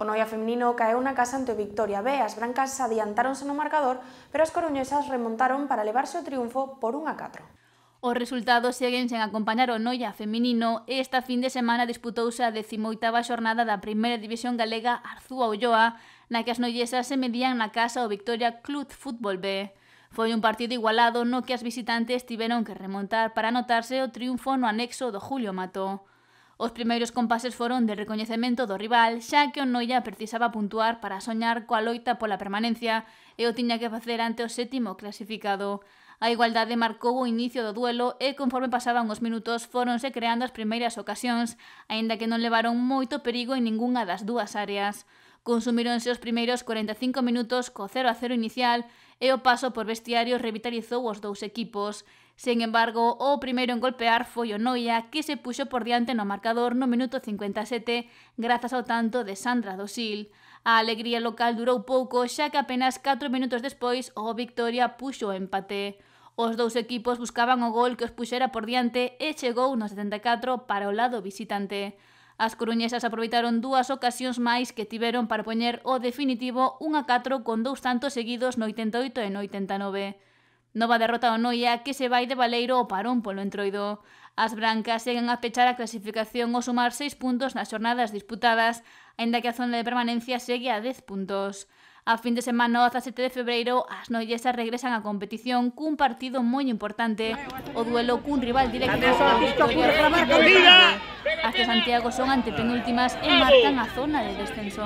O Noia feminino caeu na casa ante o Victoria B. As brancas adiantáronse no marcador, pero as coruñesas remontaron para levarse o triunfo por 1 a 4. Os resultados seguen sen acompañar o Noia feminino e esta fin de semana disputouse a 18ª xornada da Primeira División Galega Arzúa Ulloa, na que as noiesas se medían na casa o Victoria Club Fútbol B. Foi un partido igualado no que as visitantes tiveron que remontar para anotarse o triunfo no anexo do Julio Mató. Os primeiros compases foron de recoñecemento do rival, xa que o Noia precisaba puntuar para soñar coa loita pola permanencia e o tiña que facer ante o sétimo clasificado. A igualdade marcou o inicio do duelo e conforme pasaban os minutos foronse creando as primeiras ocasións, aínda que non levaron moito perigo en ningunha das dúas áreas. Consumironse os primeiros 45 minutos co 0 a 0 inicial e o paso por vestiario revitalizou os dous equipos. Sen embargo, o primeiro en golpear foi o Noia, que se puxo por diante no marcador no minuto 57 grazas ao tanto de Sandra Dosil. A alegría local durou pouco, xa que apenas 4 minutos despois o Victoria puxo o empate. Os dous equipos buscaban o gol que os puxera por diante e chegou no 74 para o lado visitante. As coruñesas aproveitaron dúas ocasións máis que tiveron para poñer o definitivo 1 a 4 con dous tantos seguidos no 88 e no 89. Nova derrota o Noia que se vai de Valeiro ao parón polo entroido. As brancas seguen a pechar a clasificación ao sumar 6 puntos nas xornadas disputadas, aínda que a zona de permanencia segue a 10 puntos. A fin de semana, o 17 de febreiro, as noiesas regresan á competición cun partido moi importante, o duelo cun rival directo. Hasta Santiago son antepenúltimas y marcan la zona de descenso.